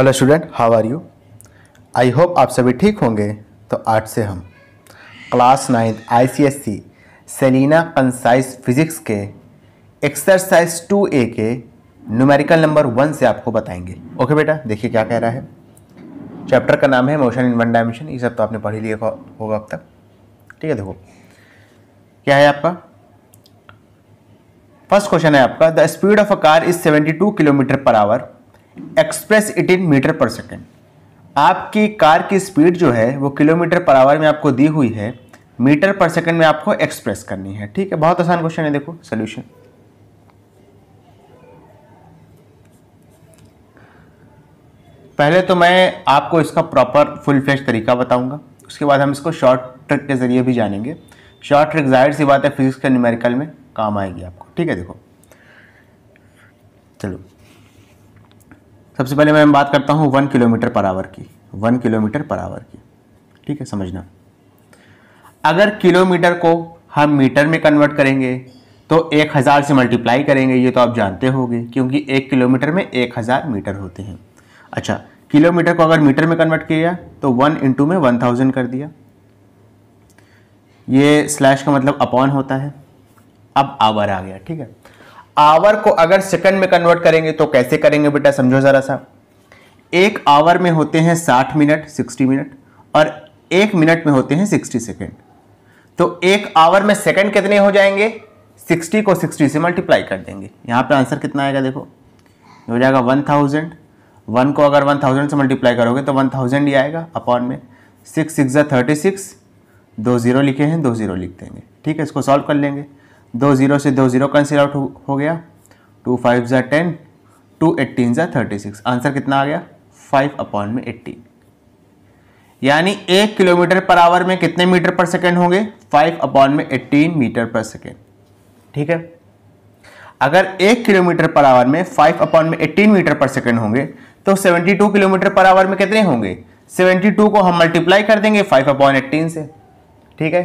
hello student how are you I hope आप सभी ठीक होंगे तो आज से हम class ninth ICSE Selina concise physics के एक्सरसाइज टू ए के न्यूमेरिकल नंबर वन से आपको बताएंगे ओके बेटा देखिए क्या कह रहा है चैप्टर का नाम है मोशन इन वन डायमेंशन ये सब तो आपने पढ़ ही लिया होगा अब तक ठीक है देखो क्या है आपका फर्स्ट क्वेश्चन है आपका the speed of a car is two kilometre per hour express eighteen metre per second आपकी कार की स्पीड जो है वो किलोमीटर पर आवर में आपको दी हुई है मीटर पर सेकेंड में आपको एक्सप्रेस करनी है ठीक है बहुत आसान क्वेश्चन है देखो सोल्यूशन पहले तो मैं आपको इसका प्रॉपर फुल फ्लैश तरीका बताऊंगा उसके बाद हम इसको शॉर्ट ट्रिक के ज़रिए भी जानेंगे शॉर्ट ट्रिक जाहिर सी बात है फिजिक्स के न्यूमेरिकल में काम आएगी आपको ठीक है देखो चलो सबसे पहले मैं बात करता हूँ वन किलोमीटर पर आवर की वन किलोमीटर पर आवर की ठीक है समझना अगर किलोमीटर को हम मीटर में कन्वर्ट करेंगे तो एक हज़ार से मल्टीप्लाई करेंगे ये तो आप जानते होंगे क्योंकि एक किलोमीटर में एक हज़ार मीटर होते हैं अच्छा किलोमीटर को अगर मीटर में कन्वर्ट किया तो वन इंटू में वन थाउजेंड कर दिया ये स्लैश का मतलब अपॉन होता है अब आवर आ गया ठीक है आवर को अगर सेकंड में कन्वर्ट करेंगे तो कैसे करेंगे बेटा समझो ज़रा सा एक आवर में होते हैं साठ मिनट सिक्सटी मिनट और एक मिनट में होते हैं सिक्सटी सेकेंड तो एक आवर में सेकेंड कितने हो जाएंगे सिक्सटी को सिक्सटी से मल्टीप्लाई कर देंगे यहाँ पर आंसर कितना आएगा देखो हो जाएगा वन थाउजेंड वन को अगर वन थाउजेंड से मल्टीप्लाई करोगे तो वन थाउजेंड ही आएगा अपॉन में सिक्स सिक्स थर्टी सिक्स दो ज़ीरो लिखे हैं दो ज़ीरो लिख देंगे ठीक है इसको सॉल्व कर लेंगे दो ज़ीरो से दो ज़ीरो कैंसिल आउट हो गया टू फाइव ज़ा टेन टू एट्टीन ज़ा थर्टी सिक्स आंसर कितना आ गया फाइव अपॉन में एट्टीन यानी एक किलोमीटर पर आवर में कितने मीटर पर सेकेंड होंगे फाइव अपॉन में एट्टीन मीटर पर सेकेंड ठीक है अगर एक किलोमीटर पर आवर में फाइव अपॉन में एट्टीन मीटर पर सेकेंड होंगे तो seventy two kilometre per hour में कितने होंगे सेवेंटी टू को हम मल्टीप्लाई कर देंगे फाइव अपॉन एट्टीन से ठीक है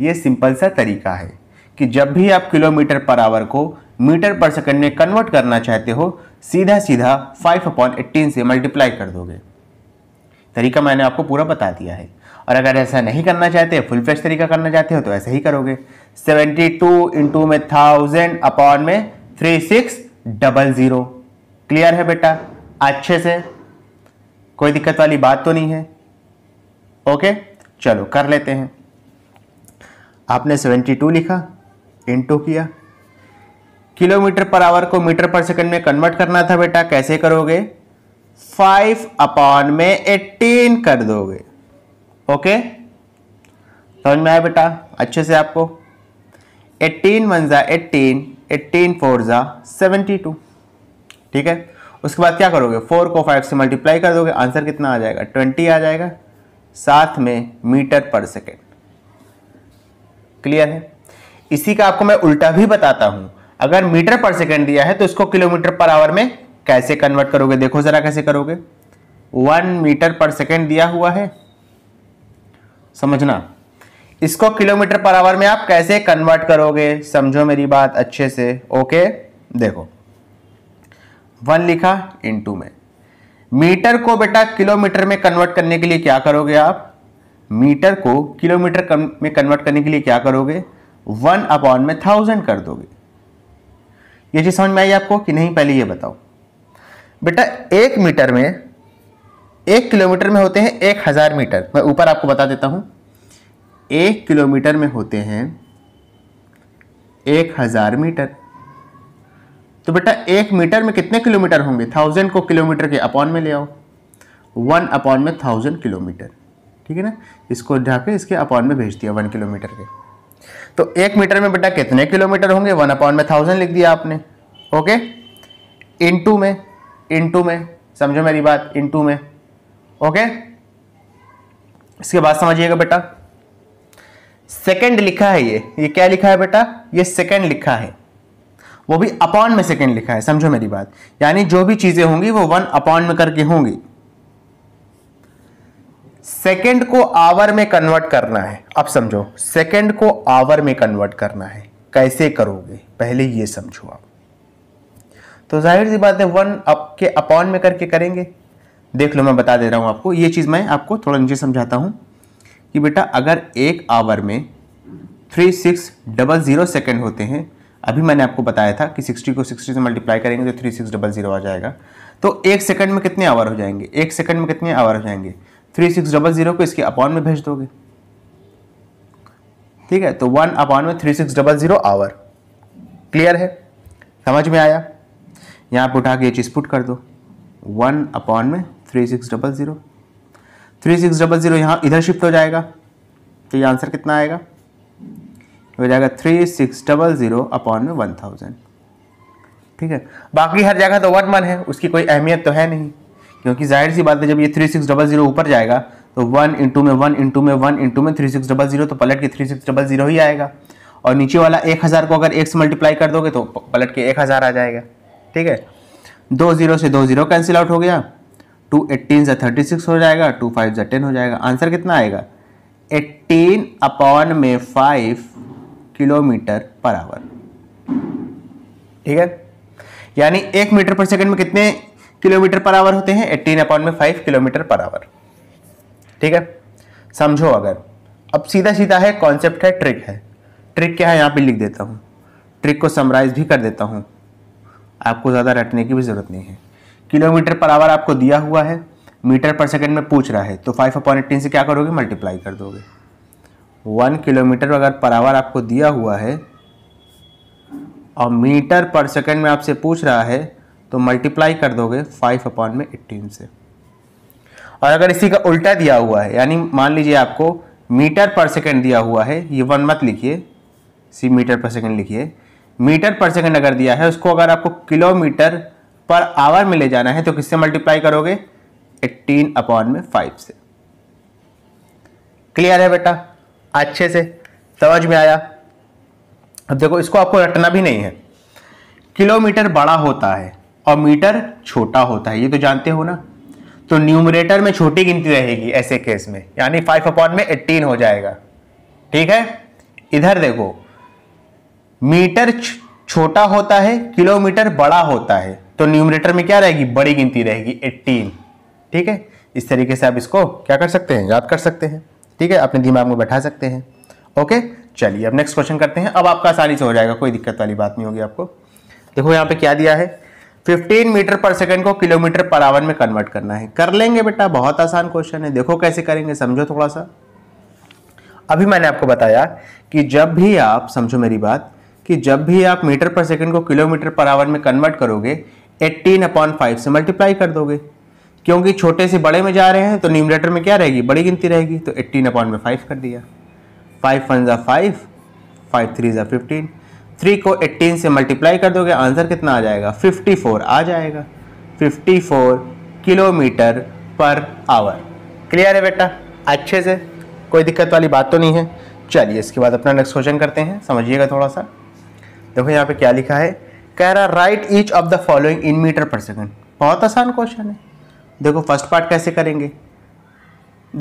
ये सिंपल सा तरीका है कि जब भी आप किलोमीटर पर आवर को मीटर पर सेकंड में कन्वर्ट करना चाहते हो सीधा सीधा फाइव अपॉन एट्टीन से मल्टीप्लाई कर दोगे तरीका मैंने आपको पूरा बता दिया है और अगर ऐसा नहीं करना चाहते फुल फ्रेश तरीका करना चाहते हो तो ऐसे ही करोगे सेवेंटी टू इंटू में थाउजेंड अपॉन में three six double zero clear है बेटा अच्छे से कोई दिक्कत वाली बात तो नहीं है ओके चलो कर लेते हैं आपने सेवेंटी टू लिखा इंटू किया किलोमीटर पर आवर को मीटर पर सेकंड में कन्वर्ट करना था बेटा कैसे करोगे फाइव अपॉन में एटीन कर दोगे ओके समझ में आया बेटा अच्छे से आपको एट्टीन वन ज़ा एट्टीन एट्टीन फोर ज़ा सेवेंटी टू ठीक है उसके बाद क्या करोगे फोर को फाइव से मल्टीप्लाई कर दोगे आंसर कितना आ जाएगा ट्वेंटी आ जाएगा साथ में मीटर पर सेकेंड क्लियर है इसी का आपको मैं उल्टा भी बताता हूं अगर मीटर पर सेकेंड दिया है तो इसको किलोमीटर पर आवर में कैसे कन्वर्ट करोगे देखो जरा कैसे करोगे वन मीटर पर सेकेंड दिया हुआ है समझना इसको किलोमीटर पर आवर में आप कैसे कन्वर्ट करोगे समझो मेरी बात अच्छे से ओके देखो वन लिखा इनटू में मीटर को बेटा किलोमीटर में कन्वर्ट करने के लिए क्या करोगे आप मीटर को किलोमीटर में कन्वर्ट करने के लिए क्या करोगे वन अपॉन में थाउजेंड कर दोगे ये चीज़ समझ में आई आपको कि नहीं पहले ये बताओ बेटा एक मीटर में एक किलोमीटर में होते हैं एक हज़ार मीटर मैं ऊपर आपको बता देता हूँ एक किलोमीटर में होते हैं एक हज़ार मीटर तो बेटा एक मीटर में कितने किलोमीटर होंगे थाउजेंड को किलोमीटर के अपॉन में ले आओ वन अपॉन में थाउजेंड किलोमीटर ठीक है ना इसको जाके इसके अपॉन में भेज दिया वन किलोमीटर के तो एक मीटर में बेटा कितने किलोमीटर होंगे वन अपॉन में थाउजेंड लिख दिया आपने ओके इनटू में इनटू में समझो मेरी बात इनटू में ओके इसके बाद समझिएगा बेटा सेकंड लिखा है ये ये क्या लिखा है बेटा ये सेकंड लिखा है वो भी अपॉन में सेकंड लिखा है समझो मेरी बात यानी जो भी चीज़ें होंगी वो वन अपॉन में करके होंगी सेकेंड को आवर में कन्वर्ट करना है अब समझो सेकेंड को आवर में कन्वर्ट करना है कैसे करोगे पहले ये समझो आप तो जाहिर सी बात है वन अप के अपॉन में करके करेंगे देख लो मैं बता दे रहा हूँ आपको ये चीज़ मैं आपको थोड़ा नीचे समझाता हूँ कि बेटा अगर एक आवर में three six double zero second होते हैं अभी मैंने आपको बताया था कि सिक्सटी को सिक्सटी से मल्टीप्लाई करेंगे तो थ्री सिक्स डबल ज़ीरो आ जाएगा तो एक सेकंड में कितने आवर हो जाएंगे एक सेकंड में कितने आवर हो जाएंगे थ्री सिक्स डबल ज़ीरो को इसके अपॉन में भेज दोगे ठीक है तो वन अपॉन में three six double zero hour clear है समझ में आया यहाँ पर उठा के ये चीज़ पुट कर दो वन अपॉन में three six double zero three six double zero यहाँ इधर शिफ्ट हो जाएगा तो ये आंसर कितना आएगा हो जाएगा three six double zero upon में वन थाउजेंड ठीक है बाकी हर जगह तो वन वन है उसकी कोई अहमियत तो है नहीं क्योंकि जाहिर सी बात है जब ये थ्री सिक्स डबल जीरो ऊपर जाएगा तो वन इंटू में वन इंटू में वन इंटू में थ्री सिक्स डबल जीरो तो पलट के थ्री सिक्स डबल जीरो ही आएगा और नीचे वाला एक हज़ार को अगर एक से मल्टीप्लाई कर दोगे तो पलट के एक हज़ार आ जाएगा ठीक है दो जीरो से दो जीरो कैंसिल आउट हो गया टू एट्टीन से थर्टी सिक्स हो जाएगा टू फाइव से टेन हो जाएगा आंसर कितना आएगा एट्टीन अपॉन में फाइव किलोमीटर पर आवर ठीक है यानी एक मीटर पर सेकंड में कितने किलोमीटर पर आवर होते हैं एट्टीन अपॉइंट में फाइव किलोमीटर पर आवर ठीक है समझो अगर अब सीधा सीधा है कॉन्सेप्ट है ट्रिक है ट्रिक क्या है यहाँ पे लिख देता हूँ ट्रिक को समराइज भी कर देता हूँ आपको ज़्यादा रटने की भी ज़रूरत नहीं है किलोमीटर पर आवर आपको दिया हुआ है मीटर पर सेकंड में पूछ रहा है तो फाइव अपॉइंट एट्टीन से क्या करोगे मल्टीप्लाई कर दोगे वन किलोमीटर अगर पर आवर आपको दिया हुआ है और मीटर पर सेकंड में आपसे पूछ रहा है तो मल्टीप्लाई कर दोगे फाइव अपॉन में एट्टीन से और अगर इसी का उल्टा दिया हुआ है यानी मान लीजिए आपको मीटर पर सेकेंड दिया हुआ है ये वन मत लिखिए सी मीटर पर सेकेंड लिखिए मीटर पर सेकेंड अगर दिया है उसको अगर आपको किलोमीटर पर आवर में ले जाना है तो किससे मल्टीप्लाई करोगे 18 अपॉन में 5 से क्लियर है बेटा अच्छे से समझ में आया अब देखो इसको आपको रटना भी नहीं है किलोमीटर बड़ा होता है और मीटर छोटा होता है ये तो जानते हो ना तो न्यूमरेटर में छोटी गिनती रहेगी ऐसे केस में यानी फाइव अपॉन में एट्टीन हो जाएगा ठीक है इधर देखो मीटर छोटा होता है किलोमीटर बड़ा होता है तो न्यूमरेटर में क्या रहेगी बड़ी गिनती रहेगी एट्टीन ठीक है इस तरीके से आप इसको क्या कर सकते हैं याद कर सकते हैं ठीक है अपने दिमाग में बैठा सकते हैं ओके चलिए अब नेक्स्ट क्वेश्चन करते हैं अब आपका आसानी से हो जाएगा कोई दिक्कत वाली बात नहीं होगी आपको देखो यहाँ पे क्या दिया है 15 मीटर पर सेकंड को किलोमीटर पर आवर में कन्वर्ट करना है कर लेंगे बेटा बहुत आसान क्वेश्चन है देखो कैसे करेंगे समझो थोड़ा सा अभी मैंने आपको बताया कि जब भी आप समझो मेरी बात कि जब भी आप मीटर पर सेकंड को किलोमीटर पर आवर में कन्वर्ट करोगे 18 अपॉन फाइव से मल्टीप्लाई कर दोगे क्योंकि छोटे से बड़े में जा रहे हैं तो न्यूमरेटर में क्या रहेगी बड़ी गिनती रहेगी तो एट्टीन अपॉन में फाइव कर दिया फाइव वन ज़ा फाइव फाइव थ्री ज़ा फिफ्टीन थ्री को एट्टीन से मल्टीप्लाई कर दोगे आंसर कितना आ जाएगा फिफ्टी फोर आ जाएगा fifty four kilometre per hour clear है बेटा अच्छे से कोई दिक्कत वाली बात तो नहीं है चलिए इसके बाद अपना नेक्स्ट क्वेश्चन करते हैं समझिएगा थोड़ा सा देखो यहाँ पे क्या लिखा है कह रहा write each of the following in metre per second बहुत आसान क्वेश्चन है देखो फर्स्ट पार्ट कैसे करेंगे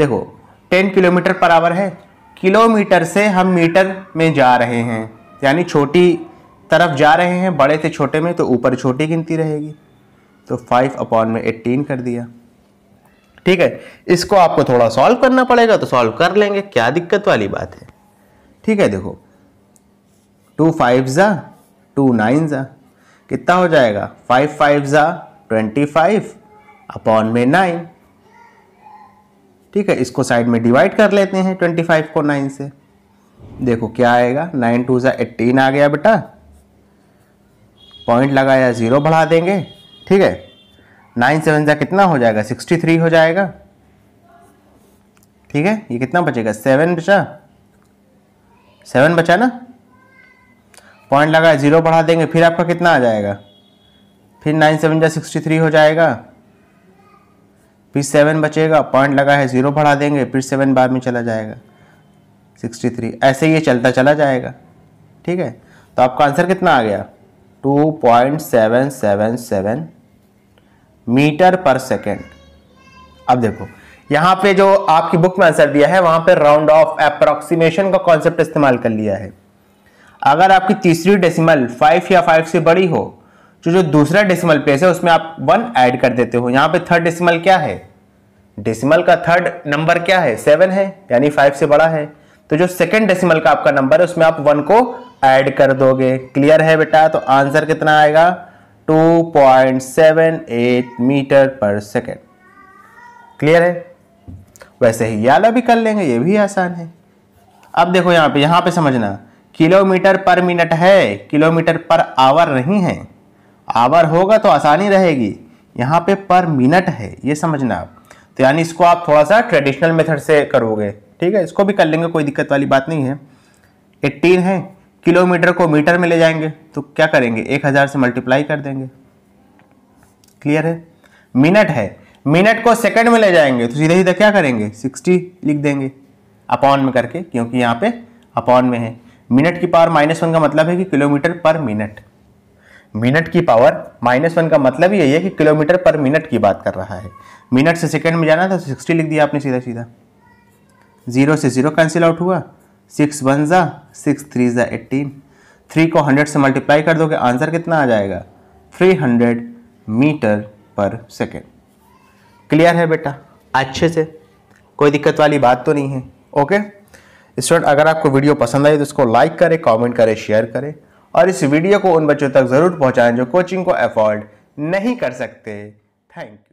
देखो टेन किलोमीटर पर आवर है किलोमीटर से हम मीटर में जा रहे हैं यानी छोटी तरफ जा रहे हैं बड़े से छोटे में तो ऊपर छोटी गिनती रहेगी तो फाइव अपॉन में एट्टीन कर दिया ठीक है इसको आपको थोड़ा सॉल्व करना पड़ेगा तो सॉल्व कर लेंगे क्या दिक्कत वाली बात है ठीक है देखो टू फाइव ज़ा टू नाइन ज़ा कितना हो जाएगा फाइव फाइव ज़ा ट्वेंटी फाइव अपॉन में नाइन ठीक है इसको साइड में डिवाइड कर लेते हैं ट्वेंटी फाइव को नाइन से देखो क्या आएगा नाइन टू ज़ा एट्टीन आ गया बेटा पॉइंट लगाया ज़ीरो बढ़ा देंगे ठीक है नाइन सेवन ज़ा कितना हो जाएगा सिक्सटी थ्री हो जाएगा ठीक है ये कितना बचेगा सेवन बचा सेवन बचा ना पॉइंट लगाया ज़ीरो बढ़ा देंगे फिर आपका कितना आ जाएगा फिर नाइन सेवन ज़ा सिक्सटी थ्री हो जाएगा फिर सेवन बचेगा पॉइंट लगा है ज़ीरो बढ़ा देंगे फिर सेवन बाद में चला जाएगा 63 ऐसे ये चलता चला जाएगा ठीक है तो आपका आंसर कितना आ गया 2.777 मीटर पर सेकेंड अब देखो यहाँ पे जो आपकी बुक में आंसर दिया है वहाँ पे राउंड ऑफ अप्रॉक्सीमेशन का कॉन्सेप्ट इस्तेमाल कर लिया है अगर आपकी तीसरी डेसिमल फाइव या फाइव से बड़ी हो जो जो दूसरा डेसिमल प्लेस है उसमें आप वन ऐड कर देते हो यहाँ पे थर्ड डेसिमल क्या है डेसिमल का थर्ड नंबर क्या है सेवन है यानी फाइव से बड़ा है तो जो सेकेंड डेसिमल का आपका नंबर है उसमें आप वन को ऐड कर दोगे क्लियर है बेटा तो आंसर कितना आएगा 2.78 मीटर पर सेकेंड क्लियर है वैसे ही याला भी कर लेंगे ये भी आसान है अब देखो यहाँ पे यहाँ पे समझना किलोमीटर पर मिनट है किलोमीटर पर आवर नहीं है आवर होगा तो आसानी रहेगी यहाँ पे पर मिनट है ये समझना आप तो यानी इसको आप थोड़ा सा ट्रेडिशनल मेथड से करोगे ठीक है इसको भी कर लेंगे कोई दिक्कत वाली बात नहीं है एट्टीन है किलोमीटर को मीटर में ले जाएंगे तो क्या करेंगे एक हज़ार से मल्टीप्लाई कर देंगे क्लियर है मिनट है मिनट को सेकंड में ले जाएंगे तो सीधे सीधे क्या करेंगे सिक्सटी लिख देंगे अपॉन में करके क्योंकि यहाँ पे अपॉन में है मिनट की पावर माइनस वन का मतलब है कि किलोमीटर पर मिनट मिनट की पावर माइनस वन का मतलब यही है कि किलोमीटर पर मिनट की बात कर रहा है मिनट से सेकंड में जाना था सिक्सटी तो लिख दिया आपने सीधा सीधा ज़ीरो से ज़ीरो कैंसिल आउट हुआ सिक्स वन ज़ा सिक्स थ्री ज़ा एट्टीन थ्री को हंड्रेड से मल्टीप्लाई कर दोगे आंसर कितना आ जाएगा three hundred metre per second clear है बेटा अच्छे से कोई दिक्कत वाली बात तो नहीं है ओके स्टूडेंट अगर आपको वीडियो पसंद आई तो इसको लाइक करें कमेंट करें शेयर करें और इस वीडियो को उन बच्चों तक ज़रूर पहुंचाएं जो कोचिंग को अफोर्ड नहीं कर सकते थैंक यू